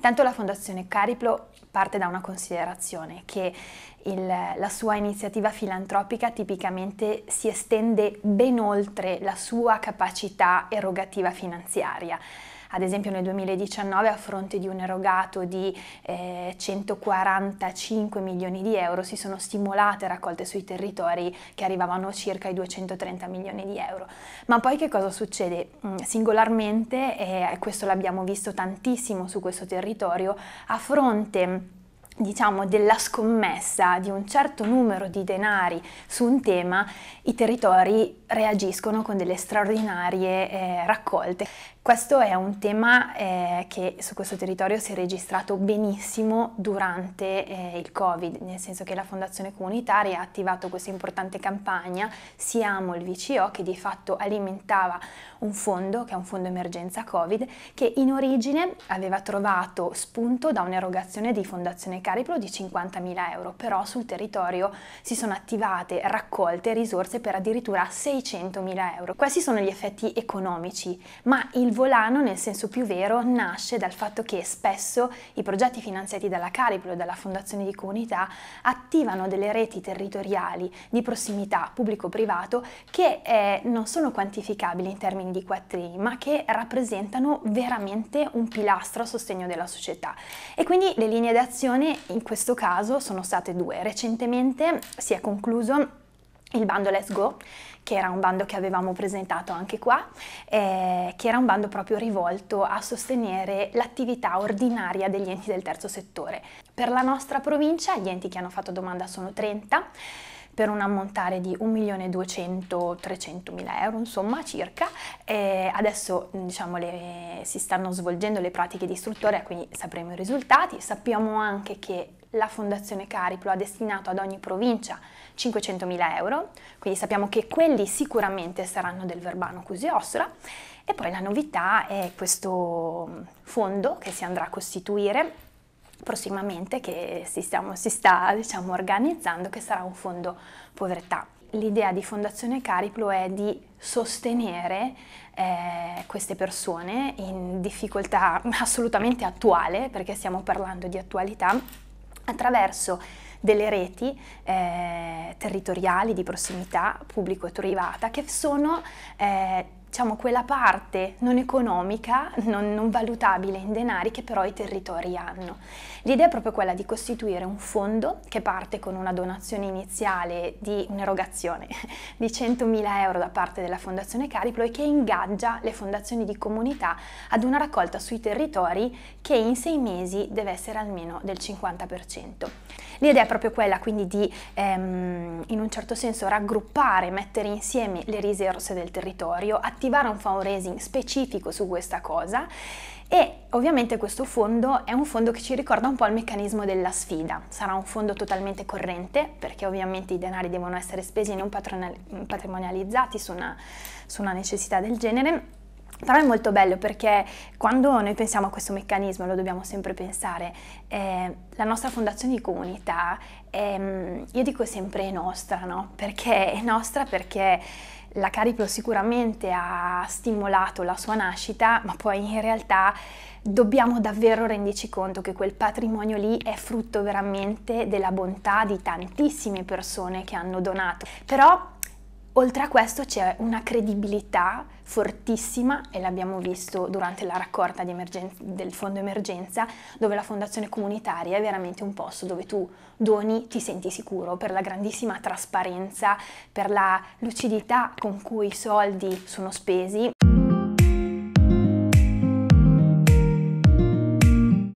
Intanto la Fondazione Cariplo parte da una considerazione che il, la sua iniziativa filantropica tipicamente si estende ben oltre la sua capacità erogativa finanziaria ad esempio nel 2019 a fronte di un erogato di eh, 145 milioni di euro si sono stimolate raccolte sui territori che arrivavano circa i 230 milioni di euro. Ma poi che cosa succede? Mm, singolarmente, e eh, questo l'abbiamo visto tantissimo su questo territorio, a fronte diciamo, della scommessa di un certo numero di denari su un tema, i territori reagiscono con delle straordinarie eh, raccolte. Questo è un tema eh, che su questo territorio si è registrato benissimo durante eh, il Covid, nel senso che la Fondazione Comunitaria ha attivato questa importante campagna Siamo il VCO che di fatto alimentava un fondo, che è un fondo emergenza Covid, che in origine aveva trovato spunto da un'erogazione di Fondazione Cariplo di 50.000 euro, però sul territorio si sono attivate raccolte risorse per addirittura 600.000 euro. Questi sono gli effetti economici, ma il volano nel senso più vero nasce dal fatto che spesso i progetti finanziati dalla Cariplo e dalla Fondazione di Comunità attivano delle reti territoriali di prossimità pubblico-privato che eh, non sono quantificabili in termini di quattrini, ma che rappresentano veramente un pilastro a sostegno della società. E quindi le linee d'azione in questo caso sono state due. Recentemente si è concluso il bando Let's Go, che era un bando che avevamo presentato anche qua, eh, che era un bando proprio rivolto a sostenere l'attività ordinaria degli enti del terzo settore. Per la nostra provincia gli enti che hanno fatto domanda sono 30 per un ammontare di 1 milione 200 300 mila euro, insomma circa. E adesso diciamo, le, si stanno svolgendo le pratiche di istruttore quindi sapremo i risultati. Sappiamo anche che la Fondazione Cariplo ha destinato ad ogni provincia 500 mila euro, quindi sappiamo che quelli sicuramente saranno del Verbano Cusi Ossola E poi la novità è questo fondo che si andrà a costituire prossimamente che si, stiamo, si sta diciamo, organizzando, che sarà un fondo povertà. L'idea di Fondazione Cariplo è di sostenere eh, queste persone in difficoltà assolutamente attuale, perché stiamo parlando di attualità, attraverso delle reti eh, territoriali di prossimità pubblico e privata che sono eh, diciamo, quella parte non economica, non, non, valutabile in denari che però i territori hanno. L'idea è proprio quella di costituire un fondo che parte con una donazione iniziale di un'erogazione di 100.000 euro da parte della Fondazione Cariplo e che ingaggia le fondazioni di comunità ad una raccolta sui territori che in sei mesi deve essere almeno del 50%. L'idea è proprio quella quindi di ehm, in un certo senso raggruppare, mettere insieme le risorse del territorio, attivare un fundraising specifico su questa cosa e ovviamente questo fondo è un fondo che ci ricorda un po' il meccanismo della sfida, sarà un fondo totalmente corrente perché ovviamente i denari devono essere spesi e non patrimonializzati su una, su una necessità del genere però è molto bello perché quando noi pensiamo a questo meccanismo, lo dobbiamo sempre pensare, eh, la nostra fondazione di comunità, ehm, io dico sempre è nostra, no? Perché è nostra perché la Cariplo sicuramente ha stimolato la sua nascita, ma poi in realtà dobbiamo davvero renderci conto che quel patrimonio lì è frutto veramente della bontà di tantissime persone che hanno donato. Però Oltre a questo c'è una credibilità fortissima e l'abbiamo visto durante la raccolta del fondo emergenza dove la fondazione comunitaria è veramente un posto dove tu doni ti senti sicuro per la grandissima trasparenza, per la lucidità con cui i soldi sono spesi